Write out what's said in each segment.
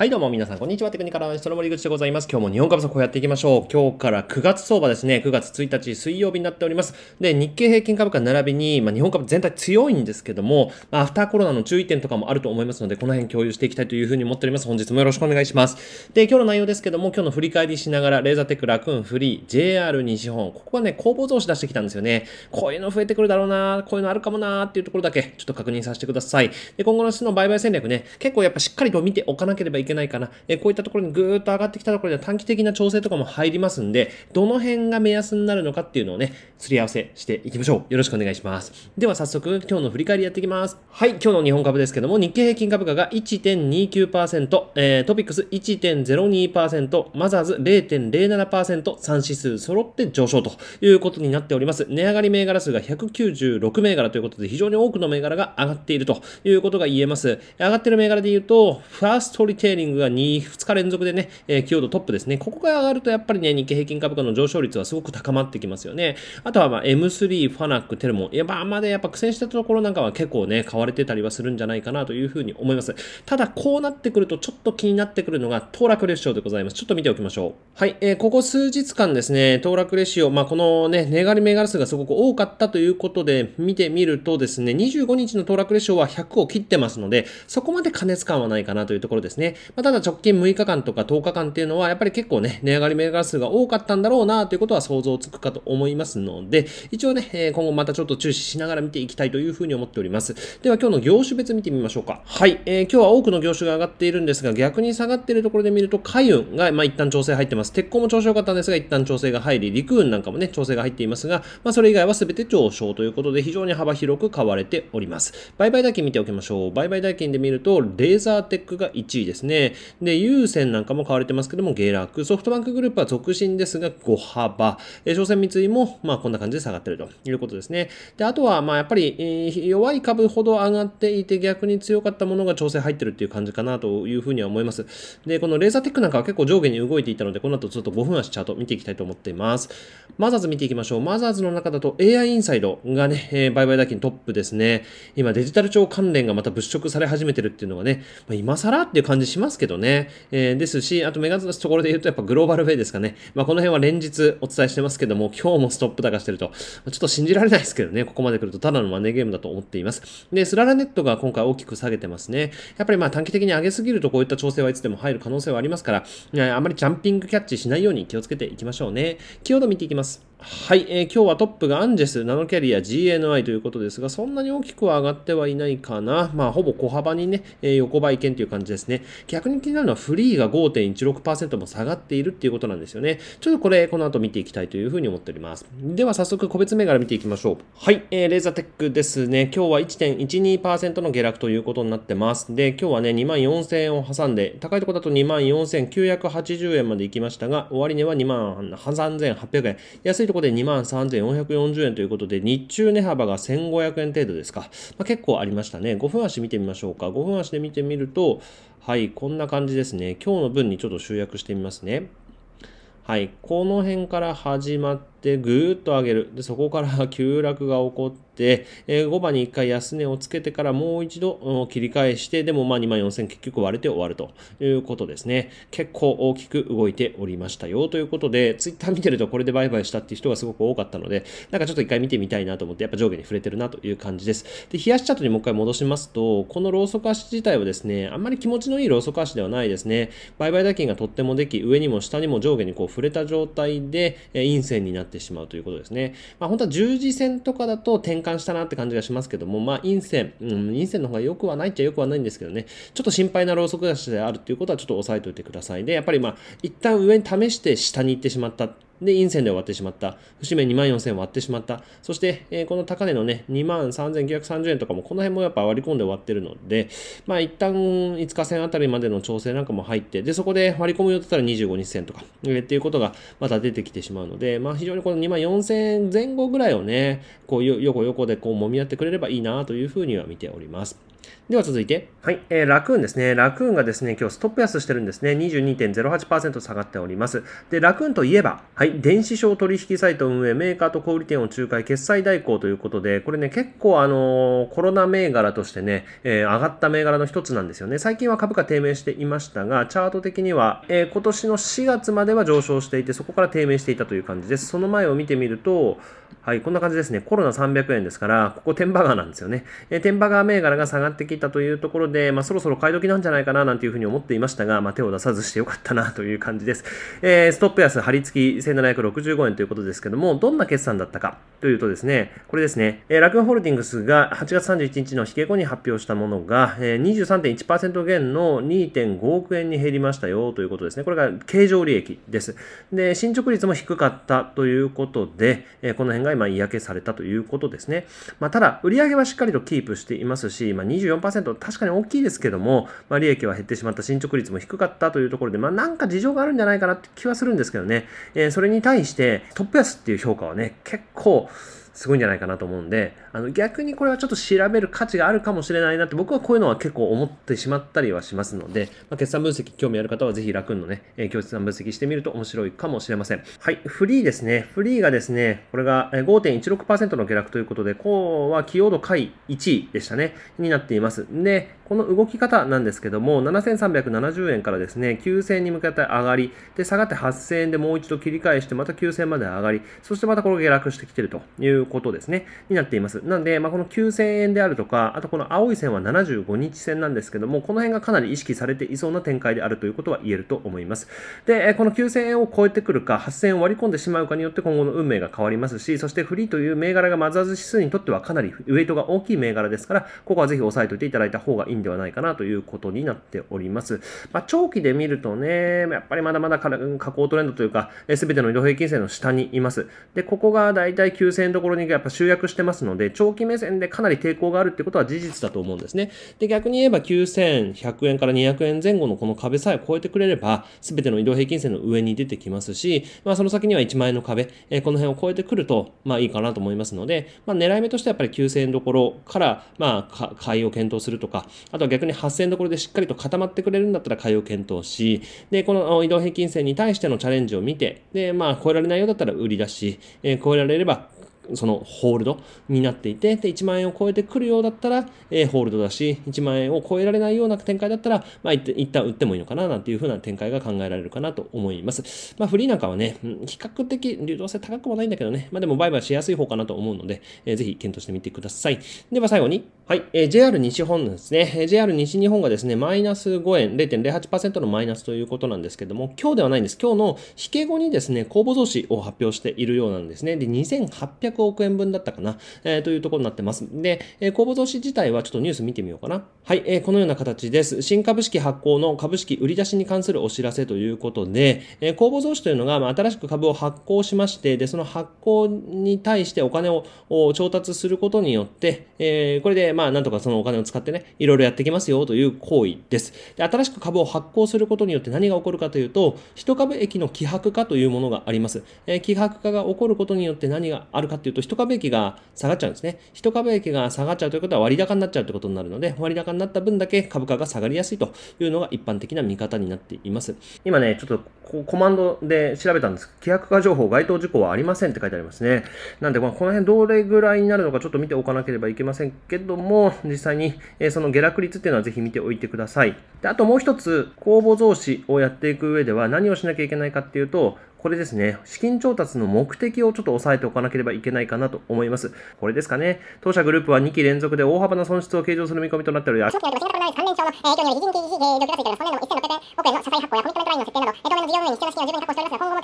はいどうも皆さん、こんにちは。テクニカルアナリストの森口でございます。今日も日本株速報やっていきましょう。今日から9月相場ですね。9月1日水曜日になっております。で、日経平均株価並びに、まあ、日本株全体強いんですけども、まあ、アフターコロナの注意点とかもあると思いますので、この辺共有していきたいというふうに思っております。本日もよろしくお願いします。で、今日の内容ですけども、今日の振り返りしながら、レーザーテック、ラクーン、フリー、JR 西本、ここはね、工房増資出してきたんですよね。こういうの増えてくるだろうな、こういうのあるかもなっていうところだけ、ちょっと確認させてください。で、今後の市の売買戦略ね、結構やっぱしっかりと見ておかなければいけけないかな。えこういったところにぐーっと上がってきたところで短期的な調整とかも入りますんで、どの辺が目安になるのかっていうのをね、すり合わせしていきましょう。よろしくお願いします。では早速、今日の振り返りやっていきます。はい、今日の日本株ですけども、日経平均株価が1.29%、えー、トピックス1.02%、マザーズ0.07%、3指数揃って上昇ということになっております。値上がり銘柄数が196銘柄ということで、非常に多くの銘柄が上がっているということが言えます。上がってる銘柄で言うと、ファーストリテセーリングが 2, 2日連続でね、えー、強度トップですね。ここが上がるとやっぱりね、日経平均株価の上昇率はすごく高まってきますよね。あとはまあ M3、ファナック、テルモン、やっぱあんまでやっぱ苦戦したところなんかは結構ね、買われてたりはするんじゃないかなというふうに思います。ただ、こうなってくるとちょっと気になってくるのが、騰落レシオでございます。ちょっと見ておきましょう。はい、えー、ここ数日間ですね、騰落レシオ、まあ、このね、値上がり銘柄数がすごく多かったということで、見てみるとですね、25日の騰落レシオは100を切ってますので、そこまで過熱感はないかなというところですね。まあ、ただ直近6日間とか10日間っていうのは、やっぱり結構ね、値上がり銘柄数が多かったんだろうなということは想像つくかと思いますので、一応ね、え今後またちょっと注視しながら見ていきたいというふうに思っております。では今日の業種別見てみましょうか。はい、えー、今日は多くの業種が上がっているんですが、逆に下がっているところで見ると、海運が、まあ、一旦調整入ってます。鉄鋼も調子良かったんですが、一旦調整が入り、陸運なんかもね、調整が入っていますが、まあ、それ以外は全て上昇ということで、非常に幅広く買われております。売買代金見ておきましょう。売買代金で見ると、レーザーテックが1位ですね。ね。で、優先なんかも買われてますけども、下落。ソフトバンクグループは続伸ですが、5幅。え商船三井も、まあ、こんな感じで下がってるということですね。で、あとは、まあ、やっぱり、えー、弱い株ほど上がっていて、逆に強かったものが調整入ってるっていう感じかなというふうには思います。で、このレーザーテックなんかは結構上下に動いていたので、この後ちょっと5分足チャート見ていきたいと思っています。マザーズ見ていきましょう。マザーズの中だと AI インサイドがね、えー、売買代金トップですね。今、デジタル庁関連がまた物色され始めてるっていうのがね、まあ、今更っていう感じしますますけどね。えー、ですし、あと目がずところで言うとやっぱグローバルウェイですかね。まあ、この辺は連日お伝えしてますけども、今日もストップ高してると。ちょっと信じられないですけどね、ここまで来るとただのマネーゲームだと思っています。で、スララネットが今回大きく下げてますね。やっぱりまあ短期的に上げすぎるとこういった調整はいつでも入る可能性はありますから、あまりジャンピングキャッチしないように気をつけていきましょうね。キーワード見ていきます。はい、えー、今日はトップがアンジェス、ナノキャリア、GNI ということですが、そんなに大きくは上がってはいないかな。まあ、ほぼ小幅にね、えー、横ばい券という感じですね。逆に気になるのはフリーが5.16%も下がっているっていうことなんですよね。ちょっとこれ、この後見ていきたいというふうに思っております。では、早速個別銘柄見ていきましょう。はい、えー、レーザーテックですね。今日は1.12%の下落ということになってます。で、今日はね、24,000円を挟んで、高いところだと24,980円まで行きましたが、終値は23,800円。安いところで2 3440円ということで、日中値幅が1500円程度ですか。まあ、結構ありましたね。5分足見てみましょうか。5分足で見てみると、はい、こんな感じですね。今日の分にちょっと集約してみますね。はい、この辺から始まって、で、ぐーっと上げる。で、そこから 急落が起こって、え5番に1回安値をつけてからもう一度切り返して、でもまあ2万4000結局割れて終わるということですね。結構大きく動いておりましたよということで、ツイッター見てるとこれで売買したっていう人がすごく多かったので、なんかちょっと一回見てみたいなと思って、やっぱ上下に触れてるなという感じです。で、冷やしチャットにもう一回戻しますと、このローソク足自体はですね、あんまり気持ちのいいローソク足ではないですね。売買代金がとってもでき、上にも下にも上下にこう触れた状態で、え陰線になってってしまうということですね。まあ、本当は十字線とかだと転換したなって感じがしますけども、まあ、陰線、うん、陰線の方が良くはないっちゃ良くはないんですけどね、ちょっと心配なろうそく足であるということはちょっと押さえておいてください。で、やっぱりまあ、一旦上に試して下に行ってしまった。で、陰線で終わってしまった。節目2万4000円割ってしまった。そして、えー、この高値のね、2万3930円とかも、この辺もやっぱ割り込んで終わってるので、まあ一旦5日線あたりまでの調整なんかも入って、で、そこで割り込むようだったら25日線とか、えー、っていうことがまた出てきてしまうので、まあ非常にこの2万4000円前後ぐらいをね、こう横横でこう揉み合ってくれればいいなというふうには見ております。では続いて。はい、えー、ラクーンですね。ラクーンがですね、今日ストップ安してるんですね。22.08%下がっております。で、ラクーンといえば、はい、電子商取引サイト運営、メーカーと小売店を仲介、決済代行ということで、これね、結構あのー、コロナ銘柄としてね、えー、上がった銘柄の一つなんですよね。最近は株価低迷していましたが、チャート的には、えー、今年の4月までは上昇していて、そこから低迷していたという感じです。その前を見てみると、はい、こんな感じですね。コロナ300円ですから、ここ天バガーなんですよね。えー、天バガー銘柄が下がってきたというところで、まあ、そろそろ買い時なんじゃないかななんていうふうに思っていましたが、まあ、手を出さずしてよかったなという感じです。えー、ストップ安、張り付き1765円ということですけども、どんな決算だったかというとですね、これですね、えー、楽運ホールディングスが8月31日の引け後に発表したものが、えー、23.1%減の2.5億円に減りましたよということですね。これが経常利益です。で、進捗率も低かったということで、えー、この辺が今嫌気されたということですね。まあ、ただ、売上はしっかりとキープしていますし、まあ、3確かに大きいですけども、まあ、利益は減ってしまった、進捗率も低かったというところで、まあ、なんか事情があるんじゃないかなって気はするんですけどね、えー、それに対して、トップ安っていう評価はね、結構すごいんじゃないかなと思うんで、あの逆にこれはちょっと調べる価値があるかもしれないなって僕はこういうのは結構思ってしまったりはしますので、まあ、決算分析興味ある方はぜひ楽のね、えー、決分析してみると面白いかもしれません。はい、フリーですね。フリーがですね、これが5.16%の下落ということで、こうは起用度下位1位でしたね、になっています。で、この動き方なんですけども、7370円からですね、9000円に向けて上がり、で、下がって8000円でもう一度切り返して、また9000円まで上がり、そしてまたこれ下落してきてるということですね、になっています。。なんで、まあ、この9000円であるとか、あとこの青い線は75日線なんですけども、この辺がかなり意識されていそうな展開であるということは言えると思います。で、この9000円を超えてくるか、8000円を割り込んでしまうかによって今後の運命が変わりますし、そしてフリーという銘柄がマザーズ指数にとってはかなりウェイトが大きい銘柄ですから、ここはぜひ押さえておいていただいた方がいいんではないかなということになっております。まあ、長期で見るとね、やっぱりまだまだ下降トレンドというか、すべての移動平均線の下にいます。で、ここがだいたい9000円どころにやっぱ集約してますので、長期目線でかなり抵抗があるってことは事実だと思うんですね。で、逆に言えば9100円から200円前後のこの壁さえ超えてくれれば、すべての移動平均線の上に出てきますし、まあ、その先には1万円の壁、えー、この辺を超えてくると、まあ、いいかなと思いますので、まあ、狙い目としてはやっぱり9000円どころから、まあ、買いを検討するとか、あとは逆に8000円どころでしっかりと固まってくれるんだったら買いを検討し、で、この移動平均線に対してのチャレンジを見て、で、まあ、超えられないようだったら売り出し、えー、超えられればそのホールドになっていて、で、1万円を超えてくるようだったら、えー、ホールドだし、1万円を超えられないような展開だったら、まあ、一旦売ってもいいのかな、なんていう風な展開が考えられるかなと思います。まあ、フリーなんかはね、比較的流動性高くはないんだけどね、まあ、でも売買しやすい方かなと思うので、えー、ぜひ検討してみてください。では最後に、はい、えー、JR 西日本ですね、え JR 西日本がですね、マイナス5円、0.08%のマイナスということなんですけども、今日ではないんです。今日の引け後にですね、公募増資を発表しているようなんですね。で、2800 3億円分だったかな、えー、というところになってます。で、えー、公募増資自体はちょっとニュース見てみようかな。はい、えー、このような形です。新株式発行の株式売り出しに関するお知らせということで、えー、公募増資というのが、まあ、新しく株を発行しまして、で、その発行に対してお金を調達することによって、えー、これで、まあ、なんとかそのお金を使ってね、いろいろやってきますよという行為です。で、新しく株を発行することによって何が起こるかというと、一株益の希薄化というものがあります。えー、希薄化が起こることによって何があるかといういうと、一株益が下がっちゃうんですね。一株益が下がっちゃうということは割高になっちゃうということになるので、割高になった分だけ株価が下がりやすいというのが一般的な見方になっています。今ね、ちょっとコマンドで調べたんです規約化情報、該当事項はありませんって書いてありますね。なんで、この辺どれぐらいになるのかちょっと見ておかなければいけませんけども、実際に、えその下落率っていうのはぜひ見ておいてください。であともう一つ、公募増資をやっていく上では何をしなきゃいけないかっていうと、これですね、資金調達の目的をちょっと押さえておかなければいけないかなと思います。これですかね。当社グループは2期連続で大幅な損失を計上する見込みとなっております。関連の影響により、基年の1600億円の社債発行やコミットメントラインの設定など、当面の事業運営に必要な資金を十分に確保しておりますが、今後も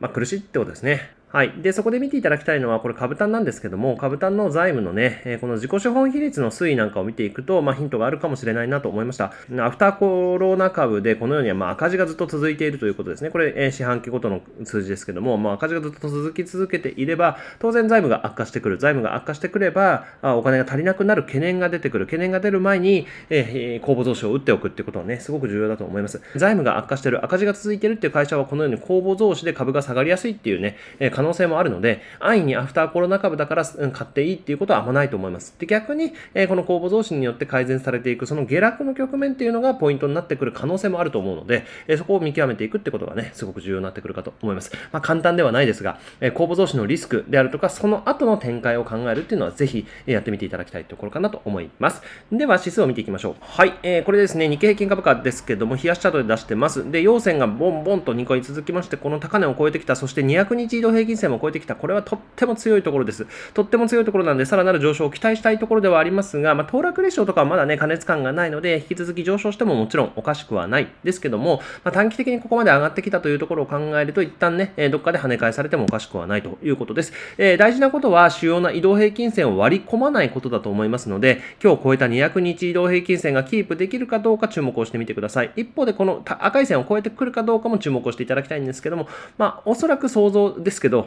まあ、苦しいってことですね。はい。で、そこで見ていただきたいのは、これ、株単なんですけども、株単の財務のね、えこの自己資本比率の推移なんかを見ていくと、まあ、ヒントがあるかもしれないなと思いました。アフターコロナ株で、このように、まあ、赤字がずっと続いているということですね。これ、え四半期ごとの数字ですけども、まあ、赤字がずっと続き続けていれば、当然財務が悪化してくる。財務が悪化してくれば、あお金が足りなくなる懸念が出てくる。懸念が出る前に、えー、公募増資を打っておくってことはね、すごく重要だと思います。財務が悪化してる、赤字が続いてるっていう会社は、このように公募増資で株が下がりやすいっていうね、えー可能性もあるので、安易にアフターコロナ株だから、うん、買っていいっていうことはあんまないと思います。で、逆に、えー、この公募増資によって改善されていく、その下落の局面っていうのがポイントになってくる可能性もあると思うので、えー、そこを見極めていくってことがね、すごく重要になってくるかと思います。まあ、簡単ではないですが、えー、公募増資のリスクであるとか、その後の展開を考えるっていうのは、ぜひやってみていただきたいところかなと思います。では、指数を見ていきましょう。はい、えー、これですね、日経平均株価ですけども、冷やしチャートで出してます。で、陽線がボンボンと2回続きまして、この高値を超えてきた、そして200日移動平均金線も超えてきた、これはとっても強いところです。とっても強いところなんで、さらなる上昇を期待したいところではありますが、まあ、騰落レシオとかはまだね、過熱感がないので、引き続き上昇してももちろんおかしくはないですけども、まあ、短期的にここまで上がってきたというところを考えると、一旦ね、えどっかで跳ね返されてもおかしくはないということです。えー、大事なことは、主要な移動平均線を割り込まないことだと思いますので、今日超えた200日移動平均線がキープできるかどうか注目をしてみてください。一方で、この赤い線を超えてくるかどうかも注目をしていただきたいんですけども、まあ、おそらく想像ですけど、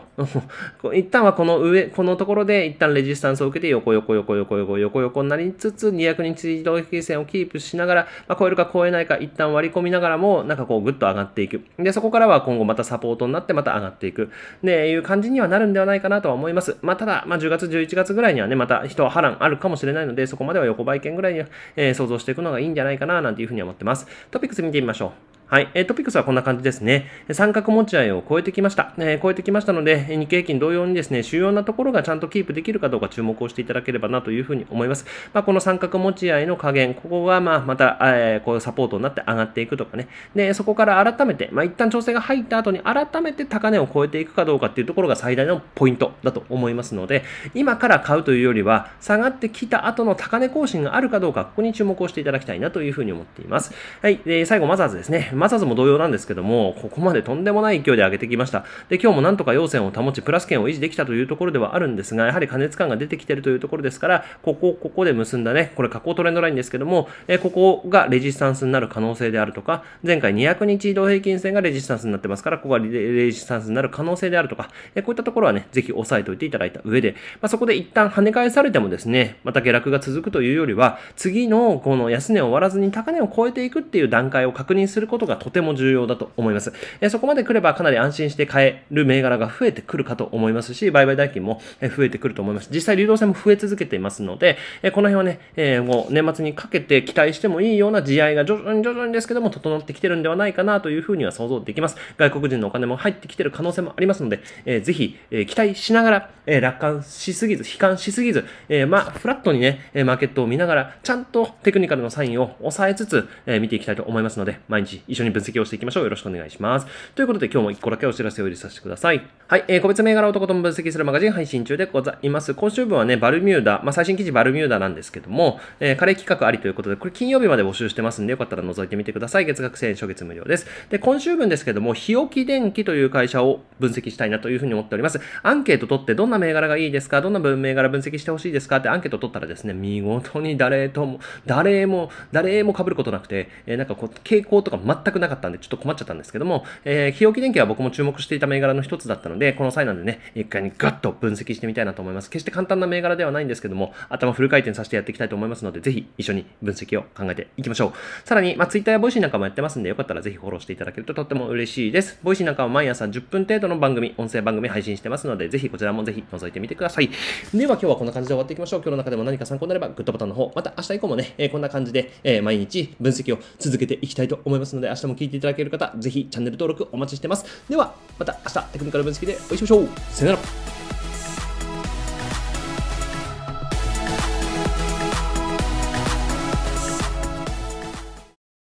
と一旦はこの上、このところで一旦レジスタンスを受けて横横横横横横横になりつつ、200日移動平均線をキープしながら、まあ、超えるか超えないか一旦割り込みながらも、なんかこうグッと上がっていく。で、そこからは今後またサポートになってまた上がっていく。で、いう感じにはなるんではないかなとは思います。まあ、ただ、まあ、10月、11月ぐらいにはね、また人は波乱あるかもしれないので、そこまでは横ばい券ぐらいに、えー、想像していくのがいいんじゃないかな、なんていうふうに思ってます。トピックス見てみましょう。はい、えー、トピックスはこんな感じですね。三角持ち合いを超えてきました。えー、超えてきましたので、日経平均同様にですね、主要なところがちゃんとキープできるかどうか注目をしていただければなというふうに思います。まあ、この三角持ち合いの加減、ここがまあまた、えー、こうサポートになって上がっていくとかね。で、そこから改めて、まあ、一旦調整が入った後に改めて高値を超えていくかどうかっていうところが最大のポイントだと思いますので、今から買うというよりは、下がってきた後の高値更新があるかどうか、ここに注目をしていただきたいなというふうに思っています。はい、で最後マザーズですね。マザーズも同様なんですけども、ここまでとんでもない勢いで上げてきました。で、今日もなんとか陽線を保ち、プラス圏を維持できたというところではあるんですが、やはり加熱感が出てきてるというところですから、ここ、ここで結んだね、これ下降トレンドラインですけども、えここがレジスタンスになる可能性であるとか、前回200日移動平均線がレジスタンスになってますから、ここがレジスタンスになる可能性であるとか、えこういったところはね、ぜひ押さえておいていただいた上で、まあ、そこで一旦跳ね返されてもですね、また下落が続くというよりは、次のこの安値を終わらずに高値を超えていくっていう段階を確認することことがとても重要だと思います。えそこまで来ればかなり安心して買える銘柄が増えてくるかと思いますし、売買代金も増えてくると思います。実際流動性も増え続けていますので、えこの辺はね、えもう年末にかけて期待してもいいような地合いが徐々に徐々にですけども整ってきてるんではないかなというふうには想像できます。外国人のお金も入ってきてる可能性もありますので、えー、ぜひ、え期待しながら、え楽観しすぎず、悲観しすぎず、えまあ、フラットにね、マーケットを見ながら、ちゃんとテクニカルのサインを抑えつつ、え見ていきたいと思いますので、毎日意一緒に分析をしていきましょう。よろしくお願いします。ということで今日も1個だけお知らせを入れさせてください。はい、えー、個別銘柄男とも分析するマガジン配信中でございます。今週分はね、バルミューダ、まあ、最新記事バルミューダなんですけども、えー、カレー企画ありということで、これ金曜日まで募集してますんで、よかったら覗いてみてください。月額1000円、初月無料です。で、今週分ですけども、日置電機という会社を分析したいなというふうに思っております。アンケート取って、どんな銘柄がいいですかどんな銘柄分析してほしいですかってアンケート取ったらですね、見事に誰とも、誰も、誰も被ることなくて、えー、なんかこう、傾向とか全全くなかったんで、ちょっと困っちゃったんですけども、えー、日置電機は僕も注目していた銘柄の一つだったので、この際なんでね、一回にガッと分析してみたいなと思います。決して簡単な銘柄ではないんですけども、頭フル回転させてやっていきたいと思いますので、ぜひ一緒に分析を考えていきましょう。さらに、まあ、Twitter や Voicy なんかもやってますんで、よかったらぜひフォローしていただけるととっても嬉しいです。Voicy なんかは毎朝10分程度の番組、音声番組配信してますので、ぜひこちらもぜひ覗いてみてください。では今日はこんな感じで終わっていきましょう。今日の中でも何か参考になれば、グッドボタンの方、また明日以降もね、えー、こんな感じで、えー、毎日分析を続けていきたいと思いますので、明日も聞いていただける方、ぜひチャンネル登録お待ちしてます。では、また明日テクニカル分析でお会いしましょう。さよなら。